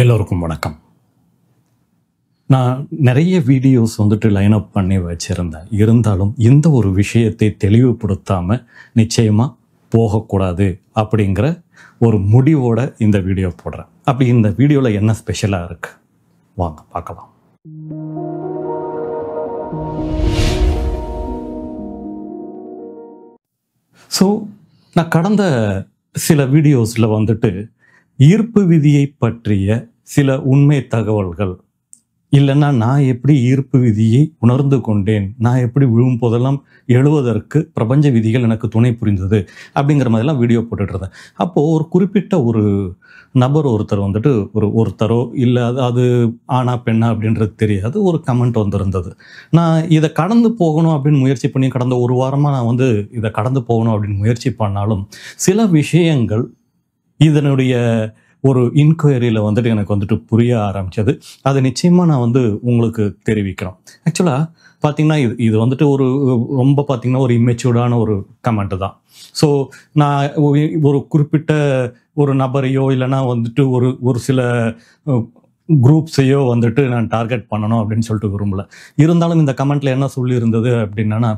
எல்லோருக்கும் வணக்கம் நான் நிறைய வீடியோஸ் வந்துட்டு லைன் அப் பண்ணி வச்சுருந்தேன் இருந்தாலும் இந்த ஒரு விஷயத்தை தெளிவுபடுத்தாமல் நிச்சயமாக போகக்கூடாது அப்படிங்கிற ஒரு முடிவோட இந்த வீடியோ போடுறேன் அப்படி இந்த வீடியோவில் என்ன ஸ்பெஷலாக இருக்குது வாங்க பார்க்கலாம் ஸோ நான் கடந்த சில வீடியோஸில் வந்துட்டு ஈர்ப்பு விதியை பற்றிய சில உண்மை தகவல்கள் இல்லைன்னா நான் எப்படி ஈர்ப்பு விதியை உணர்ந்து கொண்டேன் நான் எப்படி விழும் போதெல்லாம் எழுவதற்கு பிரபஞ்ச விதிகள் எனக்கு துணை புரிந்தது அப்படிங்கிற மாதிரிலாம் வீடியோ போட்டுட்ருந்தேன் அப்போது ஒரு குறிப்பிட்ட ஒரு நபர் ஒருத்தர் வந்துட்டு ஒரு ஒருத்தரோ இல்லை அது அது ஆனா பெண்ணா அப்படின்றது தெரியாது ஒரு கமெண்ட் வந்திருந்தது நான் இதை கடந்து போகணும் அப்படின்னு முயற்சி பண்ணி கடந்த ஒரு வாரமாக நான் வந்து இதை கடந்து போகணும் அப்படின்னு முயற்சி பண்ணாலும் சில விஷயங்கள் இதனுடைய ஒரு இன்கொயரியில் வந்துட்டு எனக்கு வந்துட்டு புரிய ஆரம்பித்தது அதை நிச்சயமாக நான் வந்து உங்களுக்கு தெரிவிக்கிறோம் ஆக்சுவலாக பார்த்தீங்கன்னா இது இது வந்துட்டு ஒரு ரொம்ப பார்த்தீங்கன்னா ஒரு இம்மெச்சூர்டான ஒரு கமெண்ட் தான் ஸோ நான் ஒரு குறிப்பிட்ட ஒரு நபரையோ இல்லைனா வந்துட்டு ஒரு ஒரு சில குரூப்ஸையோ வந்துட்டு நான் டார்கெட் பண்ணணும் அப்படின்னு சொல்லிட்டு விரும்பல இருந்தாலும் இந்த கமெண்ட்ல என்ன சொல்லியிருந்தது அப்படின்னா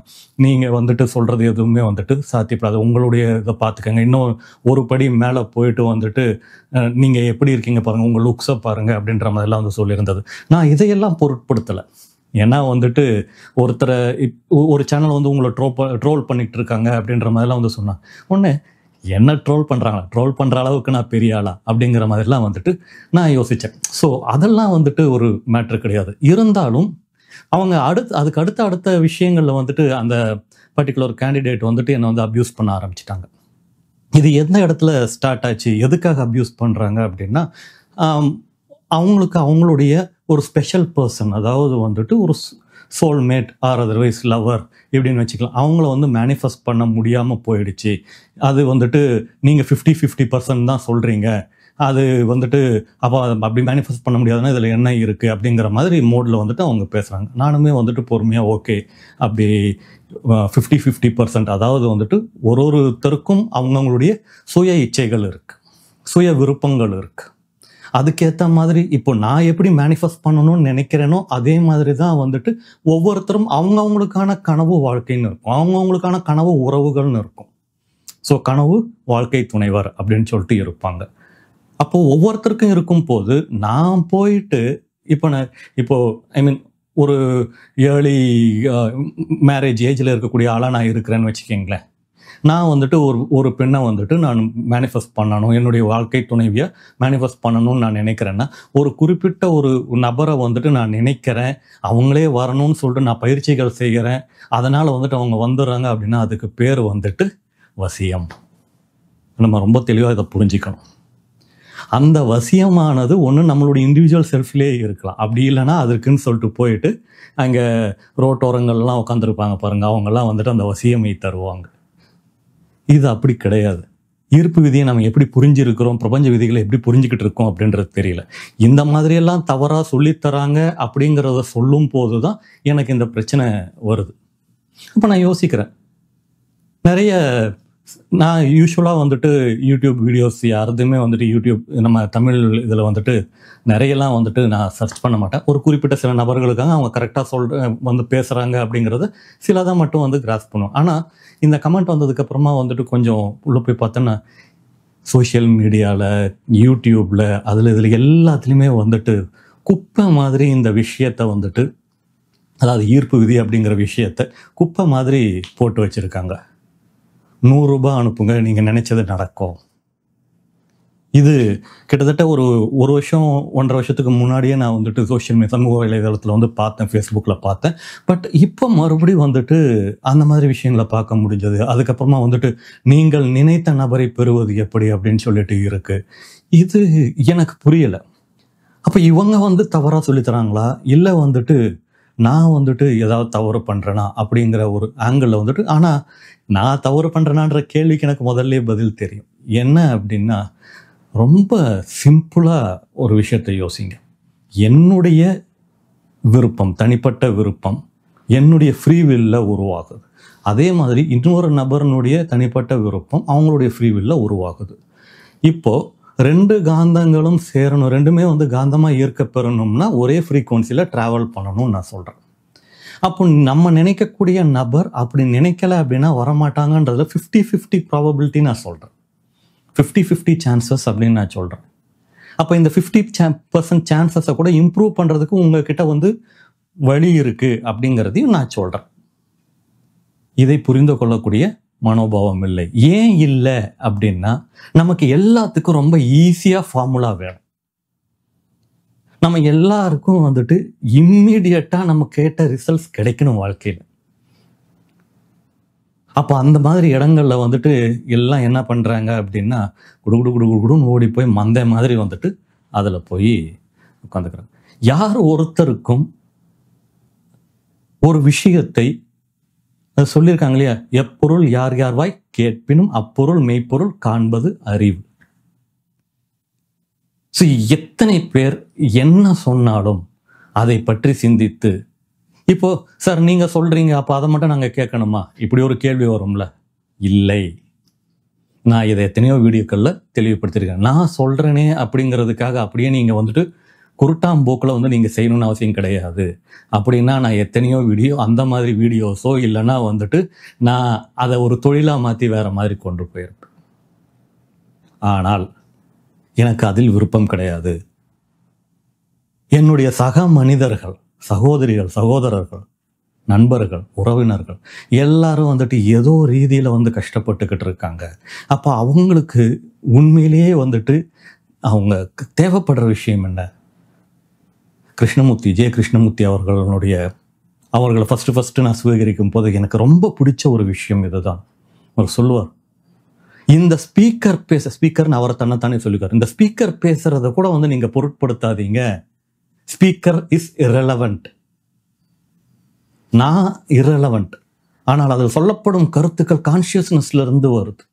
நீங்கள் வந்துட்டு சொல்கிறது எதுவுமே வந்துட்டு சாத்தியப்படாது உங்களுடைய இதை பார்த்துக்கங்க இன்னும் ஒரு படி மேலே போயிட்டு வந்துட்டு நீங்கள் எப்படி இருக்கீங்க பாருங்கள் உங்கள் லுக்ஸை பாருங்கள் அப்படின்ற மாதிரிலாம் வந்து சொல்லியிருந்தது நான் இதையெல்லாம் பொருட்படுத்தலை ஏன்னா வந்துட்டு ஒருத்தரை ஒரு சேனல் வந்து உங்களை ட்ரோ ட்ரோல் பண்ணிகிட்ருக்காங்க இருக்காங்க அப்படின்ற மாதிரிலாம் வந்து சொன்னாங்க ஒன்று என்ன ட்ரோல் பண்ணுறாங்களா ட்ரோல் பண்ணுற அளவுக்கு நான் பெரிய ஆளா அப்படிங்கிற மாதிரிலாம் வந்துட்டு நான் யோசித்தேன் ஸோ அதெல்லாம் வந்துட்டு ஒரு மேட்ரு கிடையாது இருந்தாலும் அவங்க அடுத்து அதுக்கு அடுத்த அடுத்த விஷயங்களில் வந்துட்டு அந்த பர்டிகுலர் கேண்டிடேட் வந்துட்டு என்னை வந்து அப்யூஸ் பண்ண ஆரம்பிச்சிட்டாங்க இது எந்த இடத்துல ஸ்டார்ட் ஆச்சு எதுக்காக அப்யூஸ் பண்ணுறாங்க அப்படின்னா அவங்களுக்கு அவங்களுடைய ஒரு ஸ்பெஷல் பர்சன் அதாவது வந்துட்டு ஒரு சோல்மேட் ஆர் அதர்வைஸ் லவர் இப்படின்னு வச்சுக்கலாம் அவங்கள வந்து மேனிஃபெஸ்ட் பண்ண முடியாமல் போயிடுச்சு அது வந்துட்டு நீங்கள் ஃபிஃப்டி ஃபிஃப்டி பர்சன்ட் தான் சொல்கிறீங்க அது வந்துட்டு அப்போ அப்படி மேனிஃபெஸ்ட் பண்ண முடியாதுன்னா இதில் என்ன இருக்குது அப்படிங்கிற மாதிரி மோடில் வந்துட்டு அவங்க பேசுகிறாங்க நானுமே வந்துட்டு பொறுமையாக ஓகே அப்படி ஃபிஃப்டி ஃபிஃப்டி பர்சன்ட் அதாவது வந்துட்டு ஒரு ஒருத்தருக்கும் அவங்கவுங்களுடைய சுய இச்சைகள் இருக்குது சுய விருப்பங்கள் இருக்குது அதுக்கேற்ற மாதிரி இப்போ நான் எப்படி மேனிஃபெஸ்ட் பண்ணணும்னு நினைக்கிறேனோ அதே மாதிரி தான் வந்துட்டு ஒவ்வொருத்தரும் அவங்கவுங்களுக்கான கனவு வாழ்க்கைன்னு இருக்கும் அவங்கவுங்களுக்கான கனவு உறவுகள்னு இருக்கும் ஸோ கனவு வாழ்க்கை துணைவர் அப்படின்னு சொல்லிட்டு இருப்பாங்க அப்போது ஒவ்வொருத்தருக்கும் இருக்கும் போது நான் போயிட்டு இப்போ நான் இப்போது ஐ மீன் ஒரு ஏர்லி மேரேஜ் ஏஜில் இருக்கக்கூடிய ஆளாக நான் இருக்கிறேன்னு வச்சுக்கிங்களேன் நான் வந்துட்டு ஒரு ஒரு பெண்ணை வந்துட்டு நான் மேனிஃபெஸ்ட் பண்ணணும் என்னுடைய வாழ்க்கை துணைவியை மேனிஃபெஸ்ட் பண்ணணும்னு நான் நினைக்கிறேன்னா ஒரு குறிப்பிட்ட ஒரு நபரை வந்துட்டு நான் நினைக்கிறேன் அவங்களே வரணும்னு சொல்லிட்டு நான் பயிற்சிகள் செய்கிறேன் அதனால் வந்துட்டு அவங்க வந்துடுறாங்க அப்படின்னா அதுக்கு பேர் வந்துட்டு வசியம் நம்ம ரொம்ப தெளிவாக இதை புரிஞ்சுக்கணும் அந்த வசியமானது ஒன்று நம்மளுடைய இண்டிவிஜுவல் செல்ஃப்லேயே இருக்கலாம் அப்படி இல்லைன்னா அதற்குன்னு சொல்லிட்டு போயிட்டு அங்கே ரோட்டோரங்கள்லாம் உட்காந்துருப்பாங்க பாருங்கள் அவங்கெல்லாம் வந்துட்டு அந்த வசியமை தருவாங்க இது அப்படி கிடையாது ஈர்ப்பு விதியை நம்ம எப்படி புரிஞ்சிருக்கிறோம் பிரபஞ்ச விதிகளை எப்படி புரிஞ்சுக்கிட்டு இருக்கோம் அப்படின்றது தெரியல இந்த மாதிரியெல்லாம் தவறாக சொல்லித்தராங்க அப்படிங்கிறத சொல்லும் போது தான் எனக்கு இந்த பிரச்சனை வருது இப்போ நான் யோசிக்கிறேன் நிறைய நான் யூஸ்வலாக வந்துட்டு யூடியூப் வீடியோஸ் யாருதுமே வந்துட்டு யூடியூப் நம்ம தமிழ் இதில் வந்துட்டு நிறையெல்லாம் வந்துட்டு நான் சர்ச் பண்ண மாட்டேன் ஒரு குறிப்பிட்ட சில நபர்களுக்காக அவங்க கரெக்டாக சொல் வந்து பேசுகிறாங்க அப்படிங்கிறது சிலதான் மட்டும் வந்து கிராஸ் பண்ணுவோம் ஆனால் இந்த கமெண்ட் வந்ததுக்கப்புறமா வந்துட்டு கொஞ்சம் உள்ளே போய் பார்த்தோன்னா சோஷியல் மீடியாவில் யூடியூப்பில் அதில் இதில் எல்லாத்துலேயுமே வந்துட்டு குப்பை மாதிரி இந்த விஷயத்தை வந்துட்டு அதாவது ஈர்ப்பு விதி அப்படிங்கிற விஷயத்தை குப்பை மாதிரி போட்டு வச்சுருக்காங்க நூறுரூபா அனுப்புங்க நீங்கள் நினச்சது நடக்கும் இது கிட்டத்தட்ட ஒரு ஒரு வருஷம் ஒன்றரை வருஷத்துக்கு முன்னாடியே நான் வந்துட்டு சோஷியல் மீடியா சமூக வலைதளத்தில் வந்து பார்த்தேன் ஃபேஸ்புக்கில் பார்த்தேன் பட் இப்போ மறுபடியும் வந்துட்டு அந்த மாதிரி விஷயங்களை பார்க்க முடிஞ்சது அதுக்கப்புறமா வந்துட்டு நீங்கள் நினைத்த நபரை பெறுவது எப்படி அப்படின்னு சொல்லிட்டு இருக்குது இது எனக்கு புரியலை அப்போ இவங்க வந்து தவறாக சொல்லித்தராங்களா இல்லை வந்துட்டு நான் வந்துட்டு ஏதாவது தவறு பண்ணுறேனா அப்படிங்கிற ஒரு ஆங்கிளில் வந்துட்டு ஆனால் நான் தவறு பண்ணுறேனான்ற கேள்விக்கு எனக்கு முதல்ல பதில் தெரியும் என்ன அப்படின்னா ரொம்ப சிம்பிளாக ஒரு விஷயத்தை யோசிங்க என்னுடைய விருப்பம் தனிப்பட்ட விருப்பம் என்னுடைய ஃப்ரீ உருவாகுது அதே மாதிரி இன்னொரு நபர்னுடைய தனிப்பட்ட விருப்பம் அவங்களுடைய ஃப்ரீ உருவாகுது இப்போது ரெண்டு காந்தங்களும் சேரணும் ரெண்டுமே வந்து காந்தமாக ஈர்க்க பெறணும்னா ஒரே ஃப்ரீக்குவன்சியில் ட்ராவல் பண்ணணும்னு நான் சொல்கிறேன் அப்போ நம்ம நினைக்கக்கூடிய நபர் அப்படி நினைக்கலை அப்படின்னா வரமாட்டாங்கன்றதுல ஃபிஃப்டி ஃபிஃப்டி ப்ராபபிலிட்டி நான் சொல்கிறேன் ஃபிஃப்டி ஃபிஃப்டி சான்சஸ் அப்படின்னு நான் சொல்கிறேன் அப்போ இந்த ஃபிஃப்டி சே பர்சன்ட் சான்சஸை கூட இம்ப்ரூவ் பண்ணுறதுக்கு உங்ககிட்ட வந்து வழி இருக்குது அப்படிங்கிறதையும் நான் சொல்கிறேன் இதை புரிந்து கொள்ளக்கூடிய மனோபாவம் இல்லை ஏன் இல்லை அப்படின்னா நமக்கு எல்லாத்துக்கும் ரொம்ப ஈஸியாக ஃபார்முலா வேணும் நம்ம எல்லாருக்கும் வந்துட்டு இம்மிடியட்டாக நம்ம கேட்ட ரிசல்ட்ஸ் கிடைக்கணும் வாழ்க்கையில் அப்போ அந்த மாதிரி இடங்களில் வந்துட்டு எல்லாம் என்ன பண்ணுறாங்க அப்படின்னா குடுகுடு குடு குடுன்னு ஓடி போய் மந்த மாதிரி வந்துட்டு அதில் போய் உட்காந்துக்கிறாங்க யார் ஒருத்தருக்கும் ஒரு விஷயத்தை சொல்லியிருக்காங்க இல்லையா எப்பொருள் யார் யார் வாய் கேட்பினும் அப்பொருள் மெய்ப்பொருள் காண்பது அறிவு ஸோ எத்தனை பேர் என்ன சொன்னாலும் அதை பற்றி சிந்தித்து இப்போ சார் நீங்க சொல்றீங்க அப்போ அதை மட்டும் நாங்கள் கேட்கணுமா இப்படி ஒரு கேள்வி வரும்ல இல்லை நான் இதை எத்தனையோ வீடியோக்களில் தெளிவுபடுத்திருக்கேன் நான் சொல்கிறேனே அப்படிங்கிறதுக்காக அப்படியே நீங்கள் வந்துட்டு குருட்டாம்போக்கில் வந்து நீங்கள் செய்யணும்னு அவசியம் கிடையாது அப்படின்னா நான் எத்தனையோ வீடியோ அந்த மாதிரி வீடியோஸோ இல்லைன்னா வந்துட்டு நான் அதை ஒரு தொழிலாக மாற்றி வேறு மாதிரி கொண்டு போயிருப்பேன் ஆனால் எனக்கு அதில் விருப்பம் கிடையாது என்னுடைய சக மனிதர்கள் சகோதரிகள் சகோதரர்கள் நண்பர்கள் உறவினர்கள் எல்லாரும் வந்துட்டு ஏதோ ரீதியில் வந்து கஷ்டப்பட்டுக்கிட்டு இருக்காங்க அப்போ அவங்களுக்கு உண்மையிலேயே வந்துட்டு அவங்க தேவைப்படுற விஷயம் என்ன கிருஷ்ணமூர்த்தி ஜெய கிருஷ்ணமூர்த்தி அவர்களுடைய அவர்களை ஃபஸ்ட்டு ஃபஸ்ட்டு நான் சுவீகரிக்கும் போது எனக்கு ரொம்ப பிடிச்ச ஒரு விஷயம் இதுதான் அவர் சொல்லுவார் இந்த ஸ்பீக்கர் பேச ஸ்பீக்கர்னு அவரை தன்னைத்தானே சொல்லிக்கார் இந்த ஸ்பீக்கர் பேசுறத கூட வந்து நீங்கள் பொருட்படுத்தாதீங்க ஸ்பீக்கர் இஸ் இரலவெண்ட் நான் இரலவெண்ட் ஆனால் அதில் சொல்லப்படும் கருத்துக்கள் கான்சியஸ்னஸ்ல இருந்து வருது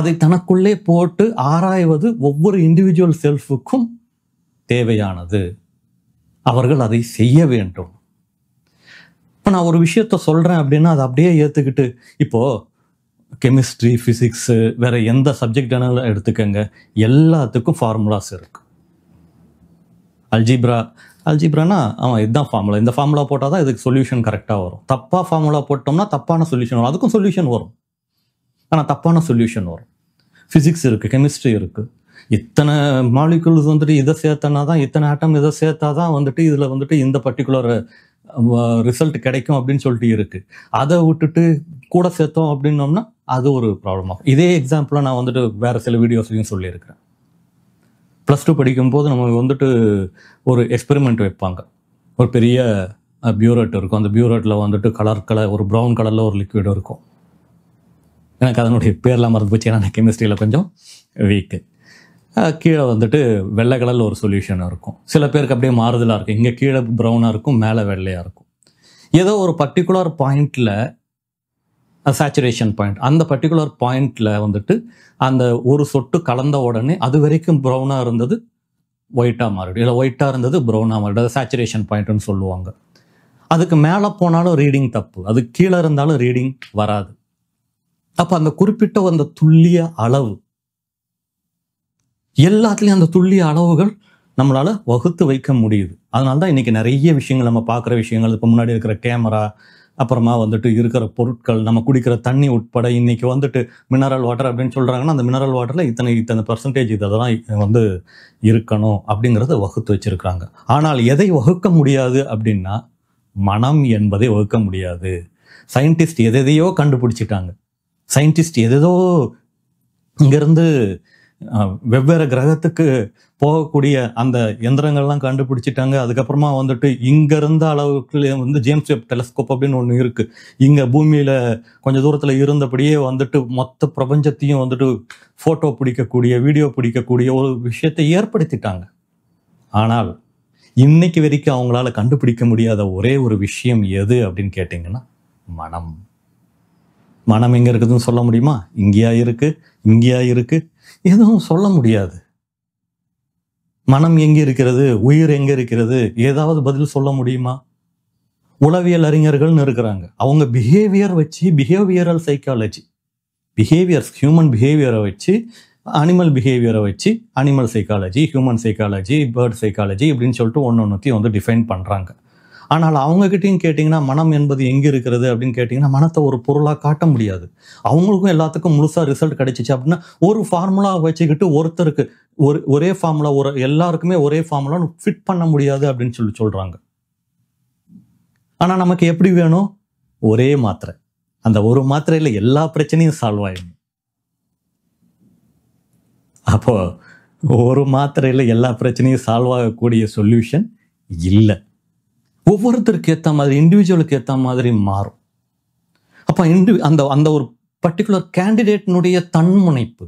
அதை தனக்குள்ளே போட்டு ஆராய்வது ஒவ்வொரு இண்டிவிஜுவல் செல்ஃபுக்கும் தேவையானது அவர்கள் அதை செய்ய வேண்டும் இப்போ நான் ஒரு விஷயத்த சொல்கிறேன் அப்படின்னா அதை அப்படியே ஏற்றுக்கிட்டு இப்போது கெமிஸ்ட்ரி ஃபிசிக்ஸு வேறு எந்த சப்ஜெக்ட் வேணாலும் எடுத்துக்கோங்க எல்லாத்துக்கும் ஃபார்முலாஸ் இருக்குது அல்ஜிப்ரா அல்ஜிப்ரானா ஆமாம் இதுதான் ஃபார்முலா இந்த ஃபார்முலா போட்டால் தான் இதுக்கு சொல்யூஷன் கரெக்டாக வரும் தப்பாக ஃபார்முலா போட்டோம்னா தப்பான சொல்யூஷன் வரும் அதுக்கும் சொல்யூஷன் வரும் ஆனால் தப்பான சொல்யூஷன் வரும் ஃபிசிக்ஸ் இருக்குது கெமிஸ்ட்ரி இருக்குது இத்தனை மாலிகுல்ஸ் வந்துட்டு இதை சேர்த்தனா தான் இத்தனை ஆட்டம் இதை சேர்த்தா தான் வந்துட்டு இதில் வந்துட்டு இந்த பர்டிகுலர் ரிசல்ட் கிடைக்கும் அப்படின்னு சொல்லிட்டு இருக்குது அதை விட்டுட்டு கூட சேர்த்தோம் அப்படின்னோம்னா அது ஒரு ப்ராப்ளம் ஆகும் இதே எக்ஸாம்பிளாக நான் வந்துட்டு வேறு சில வீடியோஸ்லையும் சொல்லியிருக்கிறேன் ப்ளஸ் டூ படிக்கும்போது நம்ம வந்துட்டு ஒரு எக்ஸ்பெரிமெண்ட் வைப்பாங்க ஒரு பெரிய பியூரட் இருக்கும் அந்த பியூரட்டில் வந்துட்டு கலர் கலர் ஒரு ப்ரௌன் கலரில் ஒரு லிக்விட் இருக்கும் எனக்கு அதனுடைய பேரில் மறந்து போச்சு ஏன்னா கெமிஸ்ட்ரியில் கொஞ்சம் வீக்கு கீழே வந்துட்டு வெள்ளை கலரில் ஒரு சொல்யூஷனாக இருக்கும் சில பேருக்கு அப்படியே மாறுதலாக இருக்கும் இங்கே கீழே ப்ரௌனாக இருக்கும் மேலே வெள்ளையாக இருக்கும் ஏதோ ஒரு பர்டிகுலர் பாயிண்டில் சேச்சுரேஷன் பாயிண்ட் அந்த பர்டிகுலர் பாயிண்டில் வந்துட்டு அந்த ஒரு சொட்டு கலந்த உடனே அது வரைக்கும் ப்ரௌனாக இருந்தது ஒயிட்டாக மாறிடும் இல்லை ஒயிட்டாக இருந்தது ப்ரௌனாக மாறிடும் அது சேச்சுரேஷன் பாயிண்ட்டுன்னு சொல்லுவாங்க அதுக்கு மேலே போனாலும் ரீடிங் தப்பு அது கீழே இருந்தாலும் ரீடிங் வராது அப்போ அந்த குறிப்பிட்ட அந்த துல்லிய அளவு எல்லாத்துலேயும் அந்த துல்லிய அளவுகள் நம்மளால் வகுத்து வைக்க முடியுது அதனால தான் இன்றைக்கி நிறைய விஷயங்கள் நம்ம பார்க்குற விஷயங்கள் இப்போ முன்னாடி இருக்கிற கேமரா அப்புறமா வந்துட்டு இருக்கிற பொருட்கள் நம்ம குடிக்கிற தண்ணி உட்பட இன்றைக்கி வந்துட்டு மினரல் வாட்டர் அப்படின்னு சொல்கிறாங்கன்னா அந்த மினரல் வாட்டரில் இத்தனை இத்தனை பர்சன்டேஜ் இதெல்லாம் வந்து இருக்கணும் அப்படிங்கிறத வகுத்து வச்சுருக்காங்க ஆனால் எதை வகுக்க முடியாது அப்படின்னா மனம் என்பதை வகுக்க முடியாது சயின்டிஸ்ட் எதையோ கண்டுபிடிச்சிட்டாங்க சயின்டிஸ்ட் எதேதோ இங்கேருந்து வெவ்வேறு கிரகத்துக்கு போகக்கூடிய அந்த எந்திரங்கள்லாம் கண்டுபிடிச்சிட்டாங்க அதுக்கப்புறமா வந்துட்டு இங்கே இருந்த அளவுக்கு வந்து ஜேம்ஸ் வெப் டெலஸ்கோப் அப்படின்னு ஒன்று இருக்குது இங்கே பூமியில் கொஞ்சம் தூரத்தில் இருந்தபடியே வந்துட்டு மொத்த பிரபஞ்சத்தையும் வந்துட்டு ஃபோட்டோ பிடிக்கக்கூடிய வீடியோ பிடிக்கக்கூடிய ஒரு விஷயத்தை ஏற்படுத்திட்டாங்க ஆனால் இன்னைக்கு வரைக்கும் அவங்களால கண்டுபிடிக்க முடியாத ஒரே ஒரு விஷயம் எது அப்படின்னு கேட்டிங்கன்னா மனம் மனம் எங்கே இருக்குதுன்னு சொல்ல முடியுமா இங்கேயா இருக்குது இங்கேயா இருக்குது எதுவும் சொல்ல முடியாது மனம் எங்கே இருக்கிறது உயிர் எங்கே இருக்கிறது ஏதாவது பதில் சொல்ல முடியுமா உளவியல் அறிஞர்கள்னு இருக்கிறாங்க அவங்க பிஹேவியர் வச்சு பிஹேவியரல் சைக்காலஜி பிஹேவியர்ஸ் ஹியூமன் பிஹேவியரை வச்சு அனிமல் பிஹேவியரை வச்சு animal psychology human psychology bird psychology இப்படின்னு சொல்லிட்டு ஒன்று ஒன்றுத்தையும் வந்து டிஃபைன் பண்ணுறாங்க ஆனால் அவங்கக்கிட்டையும் கேட்டிங்கன்னா மனம் என்பது எங்கே இருக்கிறது அப்படின்னு கேட்டிங்கன்னா மனத்தை ஒரு பொருளாக காட்ட முடியாது அவங்களுக்கும் எல்லாத்துக்கும் முழுசாக ரிசல்ட் கிடைச்சிச்சு அப்படின்னா ஒரு ஃபார்முலா வச்சுக்கிட்டு ஒருத்தருக்கு ஒரு ஒரே ஃபார்முலா ஒரு எல்லாருக்குமே ஒரே ஃபார்முலான்னு ஃபிட் பண்ண முடியாது அப்படின்னு சொல்லி சொல்கிறாங்க ஆனால் நமக்கு எப்படி வேணும் ஒரே மாத்திரை அந்த ஒரு மாத்திரையில் எல்லா பிரச்சனையும் சால்வ் ஆகிடும் அப்போது ஒரு மாத்திரையில் எல்லா பிரச்சனையும் சால்வ் ஆகக்கூடிய சொல்யூஷன் இல்லை ஒவ்வொருத்தருக்கு ஏற்ற மாதிரி இண்டிவிஜுவலுக்கு ஏற்ற மாதிரி மாறும் அப்போ இண்டி அந்த அந்த ஒரு பர்டிகுலர் கேண்டிடேட்டினுடைய தன்முனைப்பு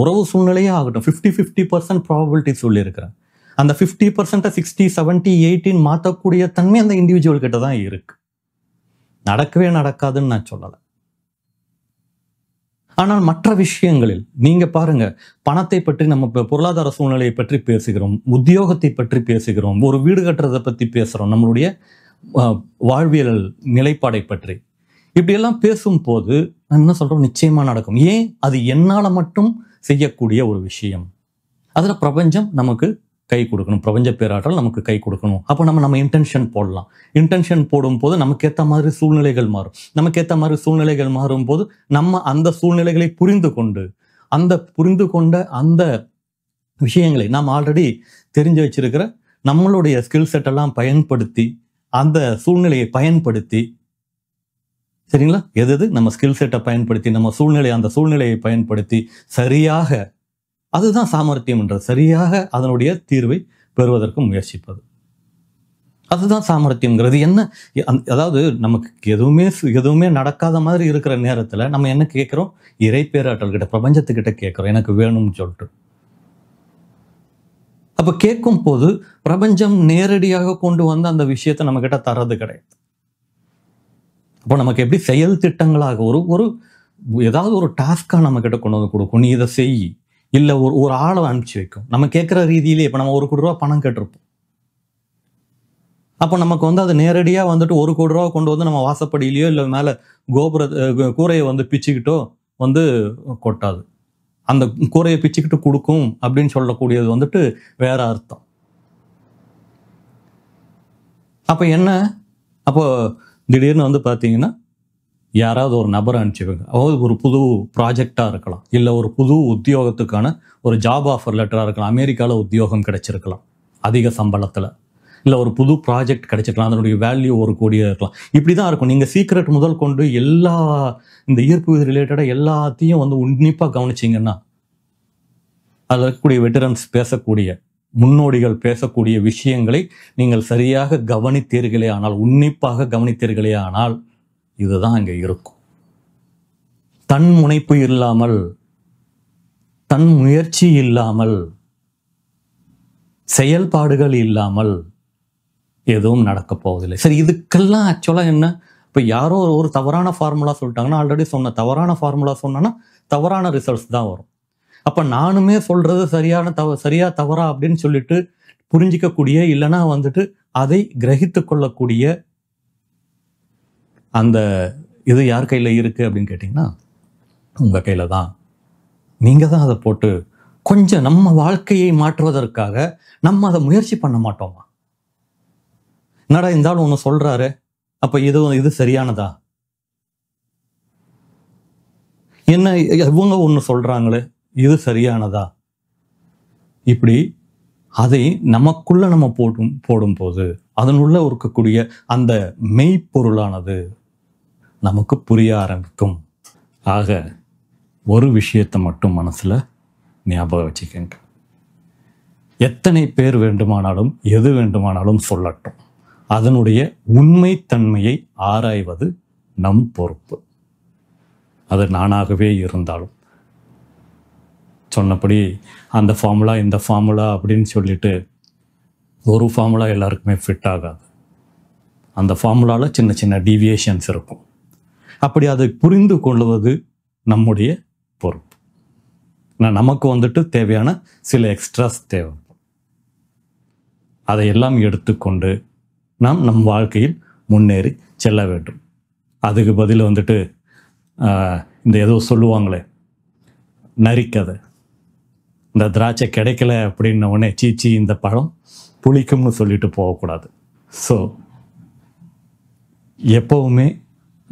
உறவு சூழ்நிலையே ஆகட்டும் ஃபிஃப்டி ஃபிஃப்டி பர்சன்ட் ப்ராபபிலிட்டி சொல்லியிருக்கிறேன் அந்த ஃபிஃப்டி பர்சன்ட்டை சிக்ஸ்டி செவன்ட்டி எயிட்டின் மாற்றக்கூடிய தன்மை அந்த இண்டிவிஜுவல் கிட்ட தான் இருக்கு நடக்கவே நடக்காதுன்னு நான் சொல்லலை ஆனால் மற்ற விஷயங்களில் நீங்க பாருங்க பணத்தை பற்றி நம்ம பொருளாதார சூழ்நிலையை பற்றி பேசுகிறோம் உத்தியோகத்தை பற்றி பேசுகிறோம் ஒரு வீடு கட்டுறதை பற்றி பேசுகிறோம் நம்மளுடைய வாழ்வியல் நிலைப்பாடை பற்றி இப்படியெல்லாம் பேசும்போது நான் என்ன சொல்கிறோம் நிச்சயமாக நடக்கும் ஏன் அது என்னால் மட்டும் செய்யக்கூடிய ஒரு விஷயம் அதில் பிரபஞ்சம் நமக்கு கை கொடுக்கணும் பிரபஞ்ச பேராற்றல் நமக்கு கை கொடுக்கணும் அப்போ நம்ம நம்ம இன்டென்ஷன் போடலாம் இன்டென்ஷன் போடும்போது நமக்கு ஏற்ற மாதிரி சூழ்நிலைகள் மாறும் நமக்கு ஏற்ற மாதிரி சூழ்நிலைகள் மாறும்போது நம்ம அந்த சூழ்நிலைகளை புரிந்து கொண்டு அந்த புரிந்து கொண்ட அந்த விஷயங்களை நாம் ஆல்ரெடி தெரிஞ்சு வச்சிருக்கிற நம்மளுடைய ஸ்கில் செட்டெல்லாம் பயன்படுத்தி அந்த சூழ்நிலையை பயன்படுத்தி சரிங்களா எது நம்ம ஸ்கில் செட்டை பயன்படுத்தி நம்ம சூழ்நிலை அந்த சூழ்நிலையை பயன்படுத்தி சரியாக அதுதான் சாமர்த்தியம் என்ற சரியாக அதனுடைய தீர்வை பெறுவதற்கும் முயற்சிப்பது அதுதான் சாமர்த்தியங்கிறது என்ன அதாவது நமக்கு எதுவுமே எதுவுமே நடக்காத மாதிரி இருக்கிற நேரத்தில் நம்ம என்ன கேட்குறோம் இறை பேராற்றல்கிட்ட பிரபஞ்சத்துக்கிட்ட கேட்குறோம் எனக்கு வேணும்னு சொல்லிட்டு அப்போ கேட்கும் போது பிரபஞ்சம் நேரடியாக கொண்டு வந்து அந்த விஷயத்தை நம்மக்கிட்ட தர்றது கிடையாது அப்போ நமக்கு எப்படி செயல் திட்டங்களாக ஒரு ஒரு ஏதாவது ஒரு டாஸ்க்காக நம்மக்கிட்ட கொண்டு வந்து கொடுக்கும் நீ இதை செய் இல்லை ஒரு ஒரு ஆளை அனுப்பிச்சு வைக்கும் நம்ம கேட்குற ரீதியிலே இப்போ நம்ம ஒரு கோடி ரூபா பணம் கேட்டிருப்போம் அப்போ நமக்கு வந்து அது நேரடியாக வந்துட்டு ஒரு கோடி ரூபா கொண்டு வந்து நம்ம வாசப்படியிலையோ இல்லை மேலே கோபுர கூரையை வந்து பிச்சுக்கிட்டோ வந்து கொட்டாது அந்த கூரையை பிச்சுக்கிட்டு கொடுக்கும் அப்படின்னு சொல்லக்கூடியது வந்துட்டு வேற அர்த்தம் அப்போ என்ன அப்போ திடீர்னு வந்து பார்த்தீங்கன்னா யாராவது ஒரு நபரை வைங்க அதாவது ஒரு புது ப்ராஜெக்டாக இருக்கலாம் இல்லை ஒரு புது உத்தியோகத்துக்கான ஒரு ஜாப் ஆஃபர் லெட்டராக இருக்கலாம் அமெரிக்காவில் உத்தியோகம் கிடச்சிருக்கலாம் அதிக சம்பளத்தில் இல்லை ஒரு புது ப்ராஜெக்ட் கிடைச்சிருக்கலாம் அதனுடைய வேல்யூ ஒரு கோடியாக இருக்கலாம் இப்படி தான் இருக்கும் நீங்கள் சீக்ரெட் முதல் கொண்டு எல்லா இந்த ஈர்ப்பு இது ரிலேட்டடாக எல்லாத்தையும் வந்து உன்னிப்பாக கவனிச்சிங்கன்னா அதில் இருக்கக்கூடிய வெட்டரன்ஸ் பேசக்கூடிய முன்னோடிகள் பேசக்கூடிய விஷயங்களை நீங்கள் சரியாக கவனித்தீர்களே ஆனால் உன்னிப்பாக கவனித்தீர்களே ஆனால் இதுதான் அங்கே இருக்கும் தன் முனைப்பு இல்லாமல் தன் முயற்சி இல்லாமல் செயல்பாடுகள் இல்லாமல் எதுவும் நடக்க போவதில்லை சரி இதுக்கெல்லாம் ஆக்சுவலாக என்ன இப்போ யாரோ ஒரு தவறான ஃபார்முலா சொல்லிட்டாங்கன்னா ஆல்ரெடி சொன்ன தவறான ஃபார்முலா சொன்னோன்னா தவறான ரிசல்ட்ஸ் தான் வரும் அப்போ நானுமே சொல்கிறது சரியான தவ சரியா தவறா அப்படின்னு சொல்லிட்டு புரிஞ்சிக்கக்கூடிய இல்லைன்னா வந்துட்டு அதை கிரகித்து கொள்ளக்கூடிய அந்த இது யார் கையில் இருக்குது அப்படின்னு கேட்டிங்கன்னா உங்கள் கையில் தான் நீங்கள் தான் அதை போட்டு கொஞ்சம் நம்ம வாழ்க்கையை மாற்றுவதற்காக நம்ம அதை முயற்சி பண்ண மாட்டோமா என்னடா இருந்தாலும் ஒன்று சொல்கிறாரு அப்போ இது இது சரியானதா என்ன இவங்க ஒன்று சொல்கிறாங்களே இது சரியானதா இப்படி அதை நமக்குள்ள நம்ம போடும் போடும்போது அதனுள்ள இருக்கக்கூடிய அந்த மெய்ப்பொருளானது நமக்கு புரிய ஆரம்பிக்கும் ஆக ஒரு விஷயத்தை மட்டும் மனசில் ஞாபகம் வச்சுக்கோங்க எத்தனை பேர் வேண்டுமானாலும் எது வேண்டுமானாலும் சொல்லட்டும் அதனுடைய உண்மைத்தன்மையை ஆராய்வது நம் பொறுப்பு அது நானாகவே இருந்தாலும் சொன்னபடி அந்த ஃபார்முலா இந்த ஃபார்முலா அப்படின்னு சொல்லிட்டு ஒரு ஃபார்முலா எல்லாருக்குமே ஃபிட் ஆகாது அந்த ஃபார்முலாவில் சின்ன சின்ன டீவியேஷன்ஸ் இருக்கும் அப்படி அதை புரிந்து கொள்வது நம்முடைய பொறுப்பு நான் நமக்கு வந்துட்டு தேவையான சில எக்ஸ்ட்ராஸ் தேவை அதையெல்லாம் எடுத்துக்கொண்டு நாம் நம் வாழ்க்கையில் முன்னேறி செல்ல வேண்டும் அதுக்கு பதில் வந்துட்டு இந்த ஏதோ சொல்லுவாங்களே நரிக்கதை இந்த திராட்சை கிடைக்கல அப்படின்ன உடனே சீச்சி இந்த பழம் புளிக்கும்னு சொல்லிட்டு போகக்கூடாது ஸோ எப்போவுமே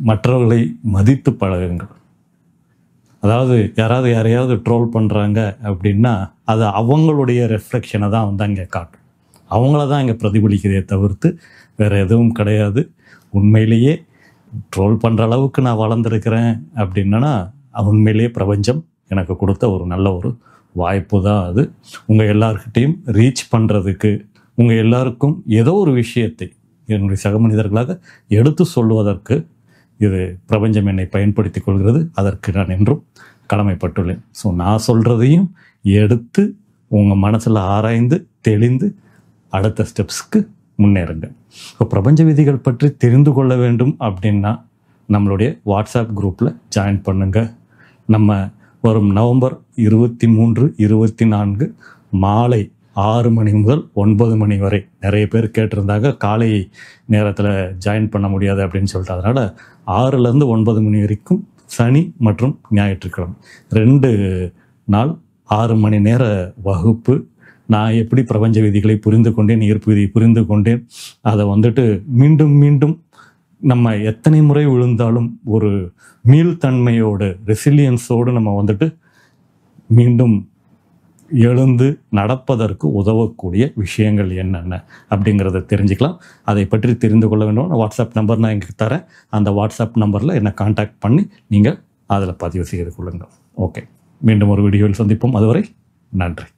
மற்றவர்களை மதித்து பழகுங்கள் அதாவது யாராவது யாரையாவது ட்ரோல் பண்ணுறாங்க அப்படின்னா அது அவங்களுடைய ரெஃப்ளெக்ஷனை தான் வந்து அங்கே காட்டும் அவங்கள தான் இங்கே பிரதிபலிக்கிறதே தவிர்த்து வேறு எதுவும் கிடையாது உண்மையிலேயே ட்ரோல் பண்ணுற அளவுக்கு நான் வளர்ந்துருக்கிறேன் அப்படின்னா உண்மையிலேயே பிரபஞ்சம் எனக்கு கொடுத்த ஒரு நல்ல ஒரு வாய்ப்பு தான் அது உங்கள் எல்லார்கிட்டேயும் ரீச் பண்ணுறதுக்கு உங்கள் எல்லாருக்கும் ஏதோ ஒரு விஷயத்தை என்னுடைய சக மனிதர்களாக எடுத்து சொல்வதற்கு இது பிரபஞ்சம் என்னை பயன்படுத்தி கொள்கிறது அதற்கு நான் என்றும் கடமைப்பட்டுள்ளேன் ஸோ நான் சொல்கிறதையும் எடுத்து உங்கள் மனசில் ஆராய்ந்து தெளிந்து அடுத்த ஸ்டெப்ஸ்க்கு முன்னேறுங்க இப்போ பிரபஞ்ச விதிகள் பற்றி தெரிந்து கொள்ள வேண்டும் அப்படின்னா நம்மளுடைய வாட்ஸ்அப் குரூப்பில் ஜாயின் பண்ணுங்கள் நம்ம வரும் நவம்பர் இருபத்தி மூன்று இருபத்தி நான்கு மாலை ஆறு மணி முதல் ஒன்பது மணி வரை நிறைய பேர் கேட்டிருந்தாங்க காலை நேரத்தில் ஜாயின் பண்ண முடியாது அப்படின்னு சொல்லிட்டு அதனால் ஆறுலேருந்து ஒன்பது மணி வரைக்கும் சனி மற்றும் ஞாயிற்றுக்கிழமை ரெண்டு நாள் ஆறு மணி நேர வகுப்பு நான் எப்படி பிரபஞ்ச விதிகளை புரிந்து கொண்டேன் ஈர்ப்பு விதியை புரிந்து கொண்டேன் அதை வந்துட்டு மீண்டும் மீண்டும் நம்ம எத்தனை முறை விழுந்தாலும் ஒரு மீள்தன்மையோடு ரெசிலியன்ஸோடு நம்ம வந்துட்டு மீண்டும் எழுந்து நடப்பதற்கு உதவக்கூடிய விஷயங்கள் என்னென்ன அப்படிங்கிறத தெரிஞ்சுக்கலாம் அதை பற்றி தெரிந்து கொள்ள வேண்டும் வாட்ஸ்அப் நம்பர் நான் எங்களுக்கு தரேன் அந்த வாட்ஸ்அப் நம்பரில் என்னை காண்டாக்ட் பண்ணி நீங்கள் அதில் பதிவு செய்து கொள்ளுங்கள் ஓகே மீண்டும் ஒரு வீடியோவில் சந்திப்போம் அதுவரை நன்றி